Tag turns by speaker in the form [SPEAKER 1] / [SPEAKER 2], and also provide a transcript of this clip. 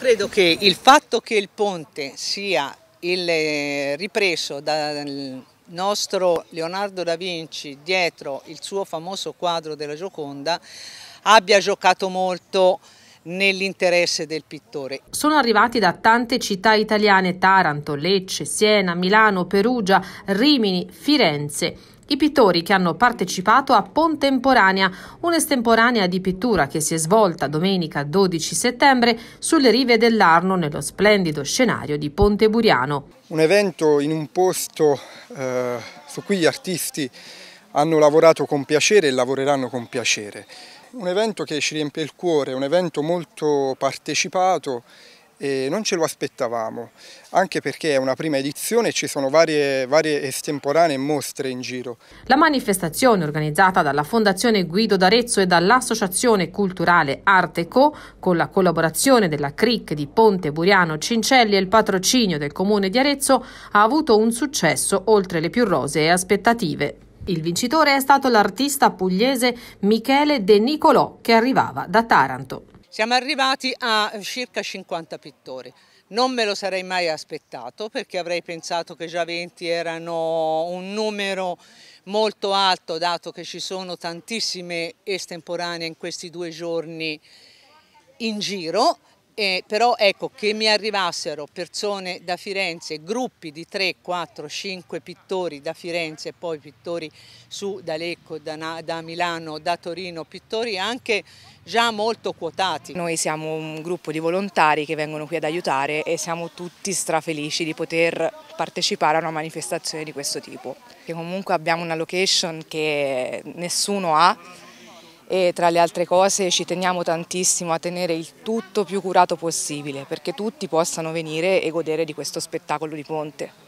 [SPEAKER 1] Credo che il fatto che il ponte sia il eh, ripreso dal nostro Leonardo da Vinci dietro il suo famoso quadro della Gioconda abbia giocato molto nell'interesse del pittore.
[SPEAKER 2] Sono arrivati da tante città italiane Taranto, Lecce, Siena, Milano, Perugia, Rimini, Firenze i pittori che hanno partecipato a Pontemporanea, un'estemporanea di pittura che si è svolta domenica 12 settembre sulle rive dell'Arno nello splendido scenario di Ponte Buriano.
[SPEAKER 3] Un evento in un posto eh, su cui gli artisti hanno lavorato con piacere e lavoreranno con piacere. Un evento che ci riempie il cuore, un evento molto partecipato e non ce lo aspettavamo, anche perché è una prima edizione e ci sono varie, varie estemporanee mostre in giro.
[SPEAKER 2] La manifestazione organizzata dalla Fondazione Guido d'Arezzo e dall'Associazione Culturale Arteco, con la collaborazione della CRIC di Ponte Buriano Cincelli e il patrocinio del Comune di Arezzo, ha avuto un successo oltre le più rosee aspettative. Il vincitore è stato l'artista pugliese Michele De Nicolò che arrivava da Taranto.
[SPEAKER 1] Siamo arrivati a eh, circa 50 pittori. Non me lo sarei mai aspettato perché avrei pensato che già 20 erano un numero molto alto dato che ci sono tantissime estemporanee in questi due giorni in giro eh, però ecco che mi arrivassero persone da Firenze, gruppi di 3, 4, 5 pittori da Firenze e poi pittori su da Lecco, da, da Milano, da Torino, pittori anche già molto quotati. Noi
[SPEAKER 4] siamo un gruppo di volontari che vengono qui ad aiutare e siamo tutti strafelici di poter partecipare a una manifestazione di questo tipo. Che comunque abbiamo una location che nessuno ha e tra le altre cose ci teniamo tantissimo a tenere il tutto più curato possibile perché tutti possano venire e godere di questo spettacolo di Ponte.